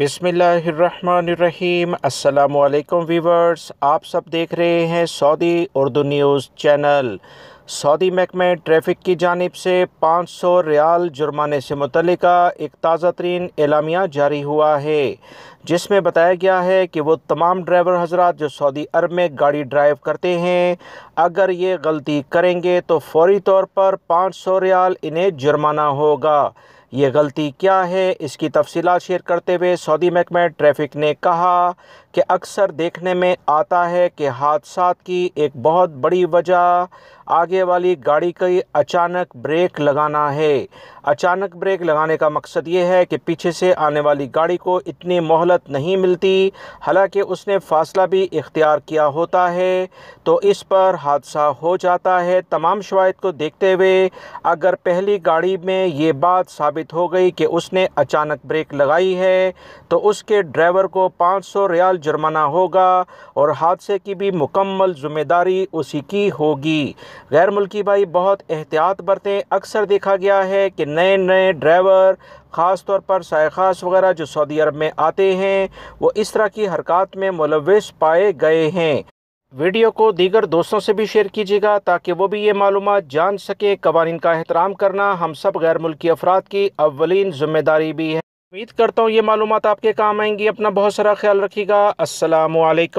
बिसमीम अल्लाम वीवर्स आप सब देख रहे हैं Saudi Urdu news channel Saudi महकमे ट्रैफिक की जानब से 500 रियाल जुर्माने से मुतल एक ताज़ा तरीन एलामिया जारी हुआ है जिसमें बताया गया है कि वो तमाम ड्राइवर हजरात जो सऊदी अरब में गाड़ी ड्राइव करते हैं अगर ये गलती करेंगे तो फौरी तौर पर 500 रियाल इन्हें जुर्माना होगा ये गलती क्या है इसकी तफसी शेयर करते हुए सऊदी महकमे ट्रैफिक ने कहा कि अक्सर देखने में आता है कि हादसा की एक बहुत बड़ी वजह आगे वाली गाड़ी की अचानक ब्रेक लगाना है अचानक ब्रेक लगाने का मकसद ये है कि पीछे से आने वाली गाड़ी को इतनी मोहलत नहीं मिलती हालांकि उसने फासला भी इख्तियार किया होता है तो इस पर हादसा हो जाता है तमाम शवाद को देखते हुए अगर पहली गाड़ी में ये बात साबित साबित हो गई कि उसने अचानक ब्रेक लगाई है तो उसके ड्राइवर को 500 रियाल जुर्माना होगा और हादसे की भी मुकम्मल जिम्मेदारी उसी की होगी गैर मुल्की भाई बहुत एहतियात बरतें अक्सर देखा गया है कि नए नए ड्राइवर ख़ास तौर पर साय खास वगैरह जो सऊदी अरब में आते हैं वो इस तरह की हरकत में मुलविस पाए गए हैं वीडियो को दीगर दोस्तों से भी शेयर कीजिएगा ताकि वो भी ये मालूम जान सके कवानीन का एहतराम करना हम सब गैर मुल्की अफराद की अवलिन जिम्मेदारी भी है उम्मीद करता हूँ ये मालूम आपके काम आएंगी अपना बहुत सारा ख्याल रखिएगा असलकम